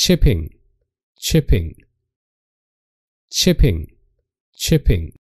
chipping, chipping, chipping, chipping.